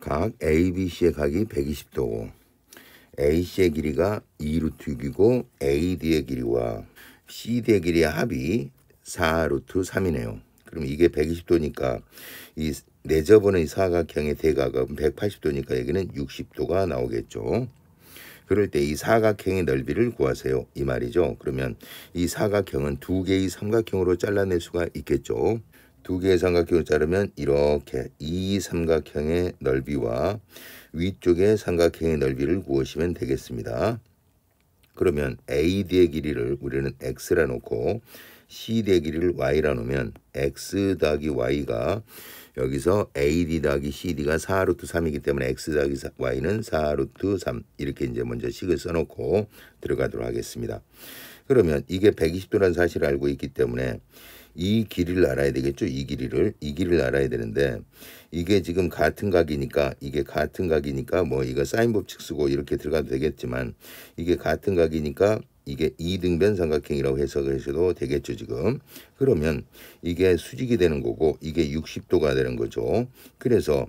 각 ABC의 각이 120도고 AC의 길이가 2루트 6이고 AD의 길이와 CD의 길이의 합이 4루트 3이네요. 그럼 이게 120도니까 이내접어 사각형의 대각은 180도니까 여기는 60도가 나오겠죠. 그럴 때 이 사각형의 넓이를 구하세요. 이 말이죠. 그러면 이 사각형은 두 개의 삼각형으로 잘라낼 수가 있겠죠. 두 개의 삼각형을 자르면 이렇게 이 삼각형의 넓이와 위쪽의 삼각형의 넓이를 구하시면 되겠습니다. 그러면 AD의 길이를 우리는 X라 놓고 CD의 길이를 Y라 놓으면 X 더하기 Y가 여기서 AD 더하기 CD가 4 루트 3이기 때문에 X 더하기 Y는 4 루트 3 이렇게 이제 먼저 식을 써놓고 들어가도록 하겠습니다. 그러면 이게 120도라는 사실을 알고 있기 때문에 이 길이를 알아야 되겠죠. 이 길이를 이 길이를 알아야 되는데 이게 지금 같은 각이니까 이게 같은 각이니까 뭐 이거 사인 법칙 쓰고 이렇게 들어가도 되겠지만 이게 같은 각이니까 이게 이등변 삼각형이라고 해석하셔도 되겠죠 지금 그러면 이게 수직이 되는 거고 이게 60도가 되는 거죠 그래서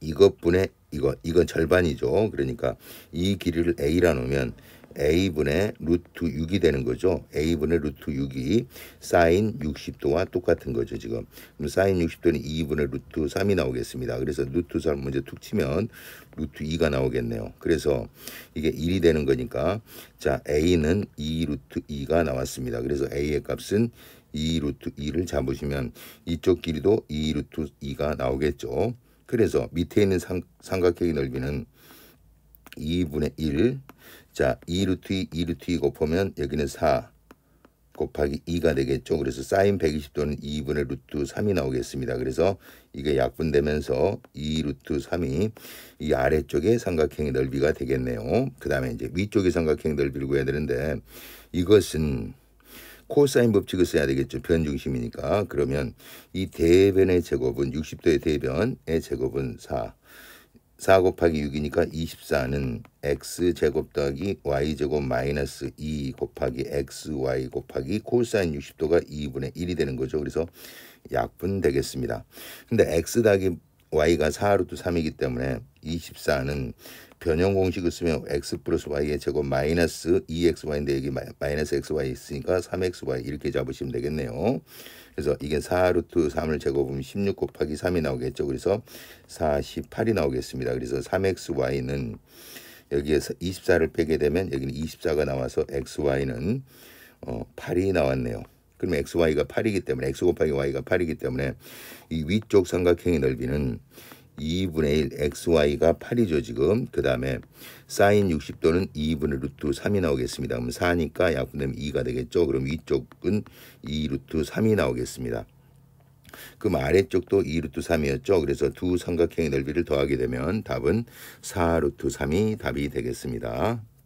이것분의 이거 이건 절반이죠. 그러니까 이 길이를 a라 놓으면 a분의 루트 6이 되는 거죠. a분의 루트 6이 사인 60도와 똑같은 거죠. 지금 그럼 사인 60도는 2분의 루트 3이 나오겠습니다. 그래서 루트 3 먼저 툭 치면 루트 2가 나오겠네요. 그래서 이게 1이 되는 거니까 자 a는 2 루트 2가 나왔습니다. 그래서 a의 값은 2 루트 2를 잡으시면 이쪽 길이도 2 루트 2가 나오겠죠. 그래서 밑에 있는 삼, 삼각형의 넓이는 2분의 1. 자, 2루트 2, 2루트 2 곱하면 여기는 4 곱하기 2가 되겠죠. 그래서 사인 120도는 2분의 루트 3이 나오겠습니다. 그래서 이게 약분되면서 2루트 3이 이아래쪽에 삼각형의 넓이가 되겠네요. 그 다음에 이제 위쪽의 삼각형의 넓이를 구해야 되는데 이것은 코사인 법칙을 써야 되겠죠. 변 중심이니까. 그러면 이 대변의 제곱은 60도의 대변의 제곱은 4. 4 곱하기 6이니까 24는 x제곱 더하기 y제곱 마이너스 2 곱하기 xy 곱하기 코사인 60도가 2분의 1이 되는 거죠. 그래서 약분 되겠습니다. 근데 x 더하기 y가 4로도 3이기 때문에 24는 변형 공식을 쓰면 x 플러스 y의 제곱 마이너스 2xy인데 여기 마이너스 xy 있으니까 3xy 이렇게 잡으시면 되겠네요. 그래서 이게 4루트 3을 제곱하면 16 곱하기 3이 나오겠죠. 그래서 48이 나오겠습니다. 그래서 3xy는 여기에서 24를 빼게 되면 여기는 24가 나와서 xy는 어, 8이 나왔네요. 그럼 러 xy가 8이기 때문에 x 곱하기 y가 8이기 때문에 이 위쪽 삼각형의 넓이는 2분의 1 xy가 8이죠 지금 그 다음에 사인 60도는 2분의 루트 3이 나오겠습니다 그럼 4니까 약분되면 2가 되겠죠 그럼 위쪽은 2 루트 3이 나오겠습니다 그럼 아래쪽도 2 루트 3이었죠 그래서 두 삼각형의 넓이를 더하게 되면 답은 4 루트 3이 답이 되겠습니다